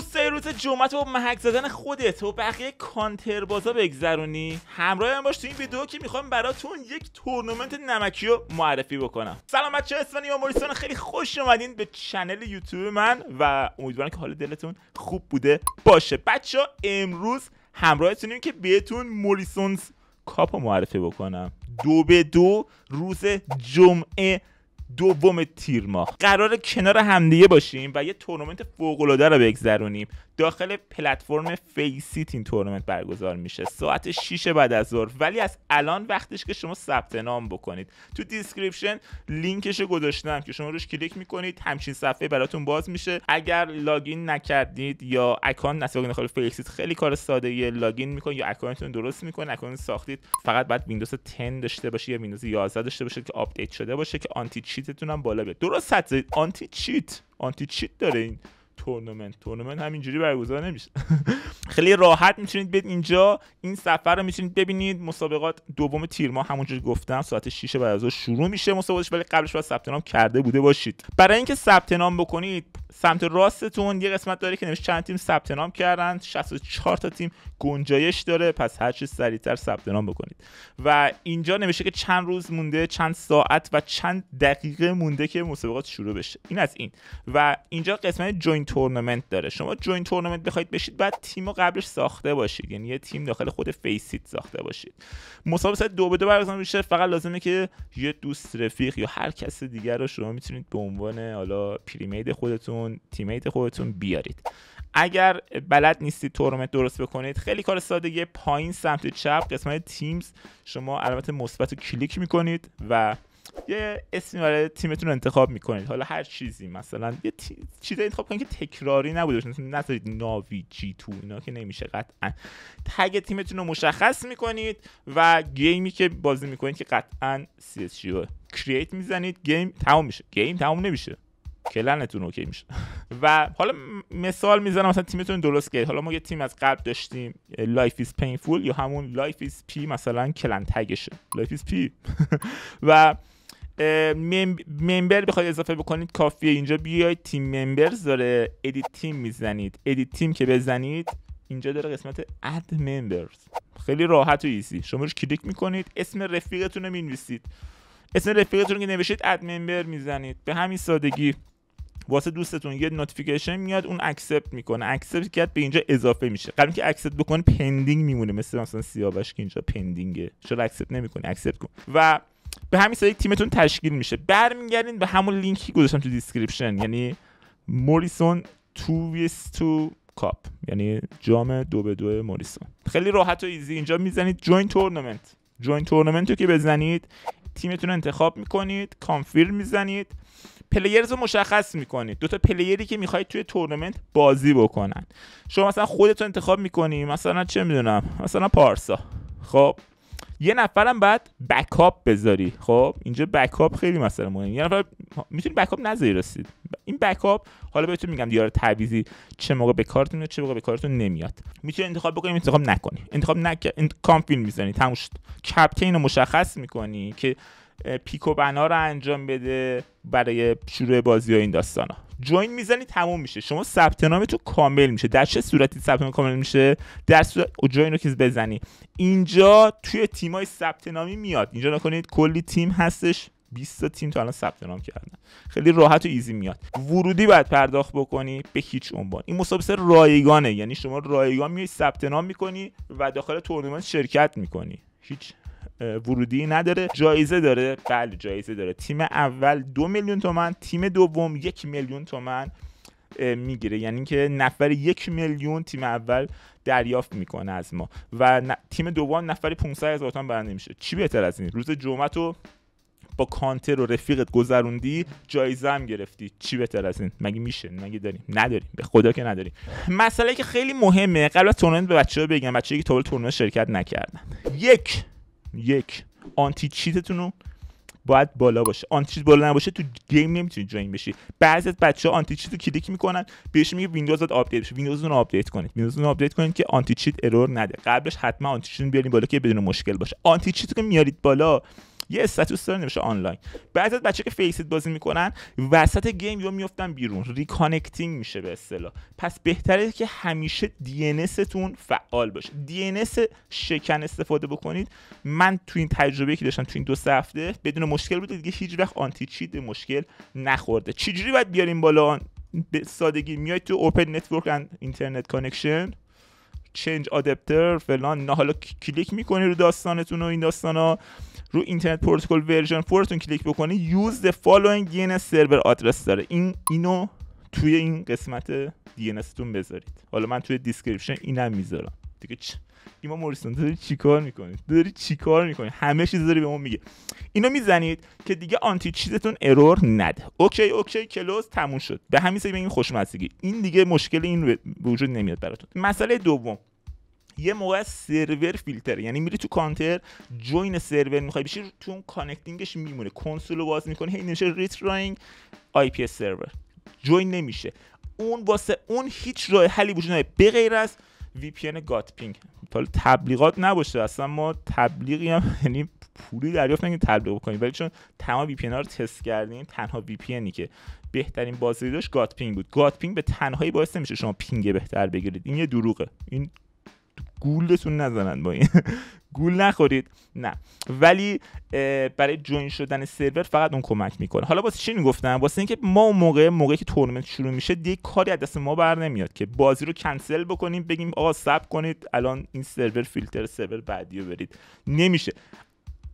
سه روز جمعه تو محک زدن خودت و بقیه کانتر بازا بگذرونی همراه من باش تو این ویدیو که میخوام براتون یک تورنمنت نمکی رو معرفی بکنم سلام بچه اسمانی و موریسون خیلی خوش اومدین به چنل یوتیوب من و امیدوارم که حال دلتون خوب بوده باشه بچه ها امروز همراهتونیم که بهتون موریسونز کاپ معرفی بکنم دو به دو روز جمعه دوم تیر ماه قرار کنار همدیگه باشیم و یه تورنمنت فوق العاده رو بگذرونیم داخل پلتفرم فیسیت این تورنمنت برگزار میشه ساعت 6 بعد از ظهر ولی از الان وقتش که شما ثبت نام بکنید تو دیسکریپشن لینکش رو گذاشتم که شما روش کلیک میکنید همچین صفحه براتون باز میشه اگر لاگین نکردید یا اکانت نصب داخل فیسیت خیلی کار ساده ای لاگین میکنید یا اکانتتون درست میکنید اکانت ساختید فقط بعد ویندوز 10 داشته باشه یا ویندوز 11 داشته باشه که آپدیت شده باشه که آنتی چیتتون هم بالا بیاد درست آنتی چیت آنتی چیت داره این تورنمنت تورنمنت همینجوری برگزار نمیشه خیلی راحت میتونید بید اینجا این سفر رو میتونید ببینید مسابقات دوم تیر ما همونجوری گفتم ساعت 6 بعد شروع میشه مسابقاتش ولی قبلش باید ثبت نام کرده بوده باشید برای اینکه ثبت نام بکنید سمت راستتون یه قسمت داره که نمیشه چند تیم ثبت نام کردن 64 تا تیم گنجایش داره پس هر چی سریعتر ثبت نام بکنید و اینجا نمیشه که چند روز مونده چند ساعت و چند دقیقه مونده که مسابقات شروع بشه این از این و اینجا قسمت جوین تورنمنت داره شما جوین تورنمنت بخواید بشید بعد تیمو قبلش ساخته باشید یعنی یه تیم داخل خود فیسیت ساخته باشید مسابقه دو به دو برگزار میشه فقط لازمه که یه دوست رفیق یا هر کس دیگر رو شما میتونید به عنوان حالا پریمید خودتون تیمیت خودتون بیارید اگر بلد نیستید تورمت درست بکنید خیلی کار ساده پایین سمت چپ قسمت تیمز شما علامت مثبت رو کلیک میکنید و یه اسمی برای تیمتون رو انتخاب میکنید حالا هر چیزی مثلا یه چیزی انتخاب کنید که تکراری نبوده مثلا نذارید ناوی جی تو اینا که نمیشه قطعا تگ تیمتون رو مشخص میکنید و گیمی که بازی میکنید که قطعا سی اس کریت میزنید گیم تموم میشه گیم تموم نمیشه کلنتون اوکی میشه و حالا مثال میزنم مثلا تیمتون درست کرد حالا ما یه تیم از قبل داشتیم لایف ایز پینفول یا همون لایف ایز پی مثلا کلن تگشه لایف ایز پی و ممبر بخواید اضافه بکنید کافیه اینجا بیاید تیم ممبرز داره ادیت تیم میزنید ادیت تیم که بزنید اینجا داره قسمت اد ممبرز خیلی راحت و ایزی شما روش کلیک میکنید اسم رفیقتون رو مینویسید اسم رفیقتون که نوشید اد ممبر میزنید به همین سادگی واسه دوستتون یه نوتیفیکیشن میاد اون اکسپت میکنه اکسپت کرد به اینجا اضافه میشه قبل اینکه اکسپت بکنه پندینگ میمونه مثل مثلا سیاوش که اینجا پندینگه چرا اکسپت نمیکنه اکسپت کن و به همین یک تیمتون تشکیل میشه برمیگردین به همون لینکی گذاشتم تو دیسکریپشن یعنی موریسون تو کاپ یعنی جام دو به دو موریسون خیلی راحت و ایزی اینجا میزنید جوین تورنمنت جوین تورنمنت رو که بزنید تیمتون انتخاب میکنید کانفیرم میزنید پلیرز رو مشخص میکنید دو تا پلیری که میخواید توی تورنمنت بازی بکنن شما مثلا رو انتخاب میکنی مثلا چه میدونم مثلا پارسا خب یه نفرم باید بکاپ بذاری خب اینجا بکاپ خیلی مثلا مهمه یه نفر میتونی بکاپ نذاری رسید این بکاپ حالا بهتون میگم دیار تعویزی چه موقع به کارتون چه موقع به کارتون نمیاد میتونی انتخاب بکنی انتخاب نکنی انتخاب نکنی کامپین میزنی تموش کپتین رو مشخص میکنی که پیک و بنا رو انجام بده برای شروع بازی و این ها جوین میزنی تموم میشه شما ثبت تو کامل میشه در چه صورتی ثبت نام کامل میشه در صورت جوین رو که بزنی اینجا توی تیمای ثبت نامی میاد اینجا نکنید کلی تیم هستش 20 تیم تا الان ثبت نام کردن خیلی راحت و ایزی میاد ورودی باید پرداخت بکنی به هیچ عنوان این مسابقه رایگانه یعنی شما رایگان میای ثبت نام میکنی و داخل تورنمنت شرکت میکنی هیچ ورودی نداره جایزه داره بله جایزه داره تیم اول دو میلیون تومن تیم دوم یک میلیون تومن میگیره یعنی که نفر یک میلیون تیم اول دریافت میکنه از ما و تیم دوم نفری 500 هزار تومن برنده میشه چی بهتر از این روز جمعه تو با کانتر و رفیقت گذروندی جایزه هم گرفتی چی بهتر از این مگه میشه مگه داریم نداریم به خدا که نداریم مسئله که خیلی مهمه قبل از تورنمنت به بچه‌ها بگم بچه‌ای که تا تورنمنت شرکت نکردن یک یک آنتی چیتتون رو باید بالا باشه آنتی چیت بالا نباشه تو گیم نمیتونی جوین بشی بعضی از بچه آنتی چیت رو کلیک میکنن بهش میگه ویندوز آپدیت بشه ویندوز رو آپدیت کنید ویندوز رو آپدیت کنید که آنتی چیت ارور نده قبلش حتما آنتی چیت بیارین بالا که بدون مشکل باشه آنتی چیت رو که میارید بالا یه استاتوس داره نمیشه آنلاین بعضی از بچه که فیسیت بازی میکنن وسط گیم یا میفتن بیرون ریکانکتینگ میشه به اصطلاح پس بهتره که همیشه دی تون فعال باشه دی شکن استفاده بکنید من تو این تجربه که داشتم تو این دو هفته بدون مشکل بود دیگه هیچ وقت آنتی چیت مشکل نخورده چجوری باید بیاریم بالا به سادگی میای تو اوپن نتورک اند اینترنت کانکشن چنج آدپتر فلان نه حالا کلیک میکنی رو داستانتون و این ها رو اینترنت پروتکل ورژن فورتون کلیک بکنی یوز د فالوینگ DNS سرور آدرس داره این اینو توی این قسمت DNS بذارید حالا من توی دیسکریپشن اینم میذارم دیگه چه ایما موریسون داری چیکار میکنی داری چیکار میکنی همه چیز داری به ما میگه اینو میزنید که دیگه آنتی چیزتون ارور نده اوکی اوکی کلوز تموم شد به همین سری این خوشمزگی این دیگه مشکل این وجود نمیاد براتون مسئله دوم یه موقع سرور فیلتر. یعنی میری تو کانتر جوین سرور میخوای بشی تو اون کانکتینگش میمونه کنسول رو باز میکنه هی نشه ریتراینگ آی پی سرور جوین نمیشه اون واسه اون هیچ راه حلی وجود نداره به غیر از وی پی ان گات پینگ تبلیغات نباشه اصلا ما تبلیغی هم یعنی پولی دریافت نکنیم تبلیغ بکنیم ولی چون تمام وی ها رو تست کردیم تنها وی پی که بهترین بازی داشت گات پینگ بود گات پینگ به تنهایی باعث نمیشه شما پینگ بهتر بگیرید این یه دروغه این گولتون نزنن با این گول نخورید نه ولی برای جوین شدن سرور فقط اون کمک میکنه حالا واسه چی میگفتم واسه اینکه ما اون موقع موقعی که تورنمنت شروع میشه دیگه کاری از دست ما بر نمیاد که بازی رو کنسل بکنیم بگیم آقا سب کنید الان این سرور فیلتر سرور بعدی رو برید نمیشه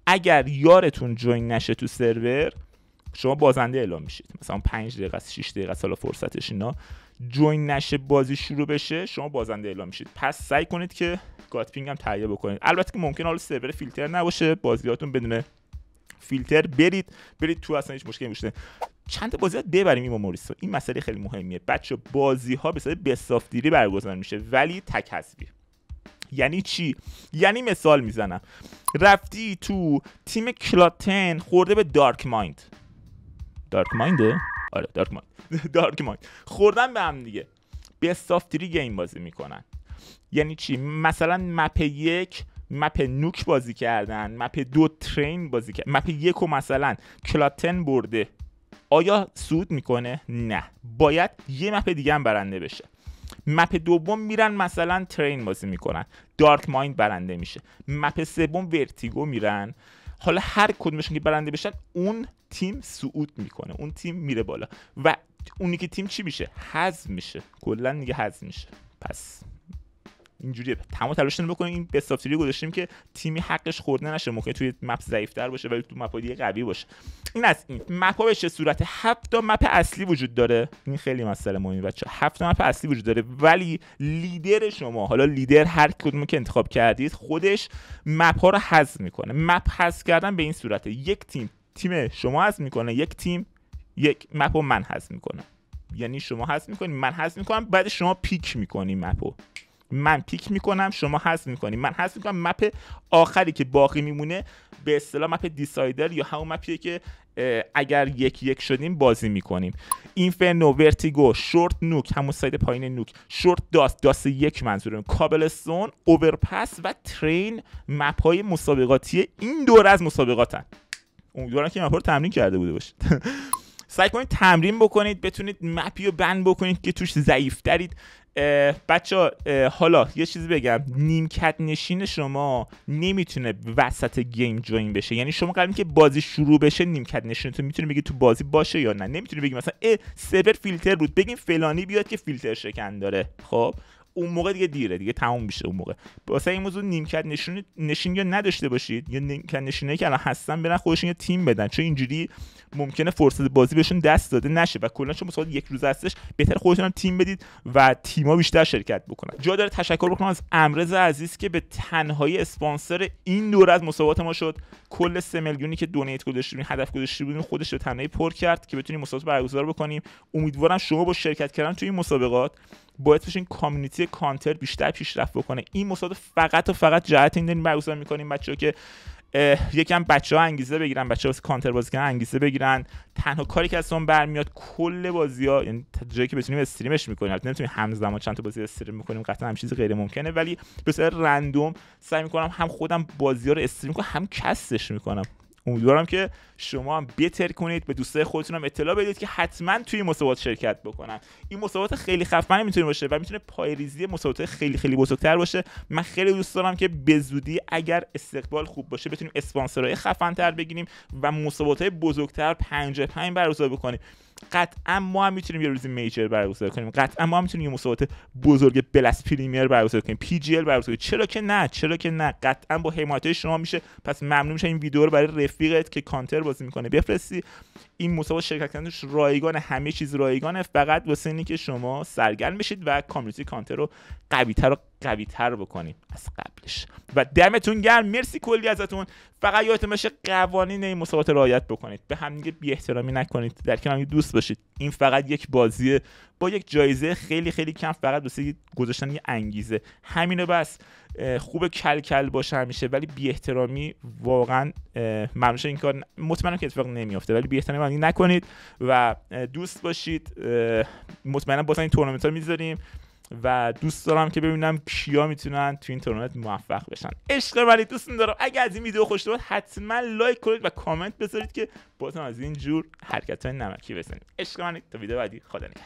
اگر یارتون جوین نشه تو سرور شما بازنده اعلام میشید مثلا 5 دقیقه از 6 دقیقه است حالا فرصتش اینا جوین نشه بازی شروع بشه شما بازنده اعلام میشید پس سعی کنید که گاتپینگ هم تهیه بکنید البته که ممکن حالا سرور فیلتر نباشه بازیاتون بدون فیلتر برید برید تو اصلا هیچ مشکلی نمیشه چند بازی ها ببریم ایما موریسو این مسئله خیلی مهمیه بچه بازی ها به صورت بسافتیری برگزار میشه ولی تک حسبی یعنی چی یعنی مثال میزنم رفتی تو تیم کلاتن خورده به دارک مایند دارک ماینده آره دارک مایند دارک مایند خوردن به هم دیگه به سافتری گیم بازی میکنن یعنی چی مثلا مپ یک مپ نوک بازی کردن مپ دو ترین بازی کردن مپ یک و مثلا کلاتن برده آیا سود میکنه نه باید یه مپ دیگه هم برنده بشه مپ دوم میرن مثلا ترین بازی میکنن دارک مایند برنده میشه مپ سوم ورتیگو میرن حالا هر کدومشون که برنده بشن اون تیم سعود میکنه اون تیم میره بالا و اونی که تیم چی میشه حذف میشه کلا دیگه حذف میشه پس اینجوری تمام تلاشتون بکنیم این به گذاشتیم که تیمی حقش خورده نشه ممکنه توی مپ ضعیفتر باشه ولی تو مپ دیگه قوی باشه این از این مپ به چه صورت هفت مپ اصلی وجود داره این خیلی مسئله مهمی بچه هفت مپ اصلی وجود داره ولی لیدر شما حالا لیدر هر کدوم که انتخاب کردید خودش مپ ها رو حذف میکنه مپ حذف کردن به این صورته یک تیم تیم شما حذف میکنه یک تیم یک مپ من حذف میکنه یعنی شما حذف میکنید من حذف میکنم بعد شما پیک میکنی مپو من پیک میکنم شما حذف میکنی من حذف میکنم مپ آخری که باقی میمونه به اصطلاح مپ دیسایدر یا همون مپیه که اگر یک یک شدیم بازی میکنیم اینفرنو ورتیگو شورت نوک همون ساید پایین نوک شورت داست داست یک کابل سون اوورپس و ترین مپ های مسابقاتی این دور از مسابقاتن امیدوارم که مپ رو تمرین کرده بوده باشید سعی کنید تمرین بکنید بتونید مپی رو بند بکنید که توش ضعیف دارید بچه حالا یه چیزی بگم نیمکت نشین شما نمیتونه وسط گیم جوین بشه یعنی شما قبل که بازی شروع بشه نیمکت نشین تو میتونه بگی تو بازی باشه یا نه نمیتونه بگی مثلا سبر سرور فیلتر بود بگیم فلانی بیاد که فیلتر شکن داره خب اون موقع دیگه دیره دیگه تموم میشه اون موقع واسه این موضوع نیمکت نشون نشین یا نداشته باشید یا نیمکت نشینه که الان هستن برن خودشون یه تیم بدن چون اینجوری ممکنه فرصت بازی بهشون دست داده نشه و کلا چون مسابقه یک روز هستش بهتر خودتون هم تیم بدید و تیما بیشتر شرکت بکنن جا داره تشکر بکنم از امرز عزیز که به تنهایی اسپانسر این دوره از مسابقات ما شد کل سه میلیونی که دونیت گذاشته هدف گذاشته بودیم خودش رو تنهایی پر کرد که بتونیم مسابقات برگزار بکنیم امیدوارم شما با شرکت کردن توی این مسابقات باید بشه این کامیونیتی کانتر بیشتر پیشرفت بکنه این مصادف فقط و فقط جهت این داریم برگزار میکنیم بچه که یکم بچه ها انگیزه بگیرن بچه ها کانتر بازی کنن انگیزه بگیرن تنها کاری که از اون برمیاد کل بازی ها یعنی جایی که بتونیم استریمش میکنیم البته نمیتونیم همزمان چند تا بازی استریم میکنیم قطعا هم چیز غیر ممکنه ولی به صورت رندوم سعی میکنم هم خودم بازی ها رو استریم کنم هم کسش میکنم امیدوارم که شما هم بتر کنید به دوستای خودتون هم اطلاع بدید که حتما توی این مسابقات شرکت بکنن این مسابقات خیلی خفنی میتونه باشه و میتونه پایریزی مسابقات خیلی خیلی بزرگتر باشه من خیلی دوست دارم که به زودی اگر استقبال خوب باشه بتونیم اسپانسرهای خفنتر بگیریم و مسابقات بزرگتر 55 برگزار بکنیم قطعا ما هم میتونیم یه روزی میجر برگزار کنیم قطعا ما هم میتونیم یه مسابقات بزرگ بلس پریمیر برگزار کنیم پی جی ال برگزار کنیم چرا که نه چرا که نه قطعا با حمایت شما میشه پس ممنون میشم این ویدیو رو برای رفیقت که کانتر بازی میکنه بفرستی این مسابقه شرکت کردنش رایگان همه چیز رایگانه فقط واسه اینه که شما سرگرم بشید و کامیونیتی کانتر رو قویتر و قوی تر بکنیم از قبلش و دمتون گرم مرسی کلی ازتون فقط یادتون باشه قوانین این مسابقات رعایت بکنید به همدیگه بی احترامی نکنید در کنار دوست باشید این فقط یک بازیه با یک جایزه خیلی خیلی کم فقط واسه گذاشتن یه انگیزه همینه بس خوب کل کل باشه همیشه ولی بی احترامی واقعا ممنوع این کار مطمئنم که اتفاق نمیافته ولی بی احترامی نکنید و دوست باشید مطمئنا بازن این تورنمنت میذاریم و دوست دارم که ببینم کیا میتونن تو این تورنمنت موفق بشن عشق ولی دوست دارم اگر از این ویدیو خوش بود حتما لایک کنید و کامنت بذارید که بازم از این جور حرکت های نمکی بزنید عشق من تا ویدیو بعدی خدا نگهدار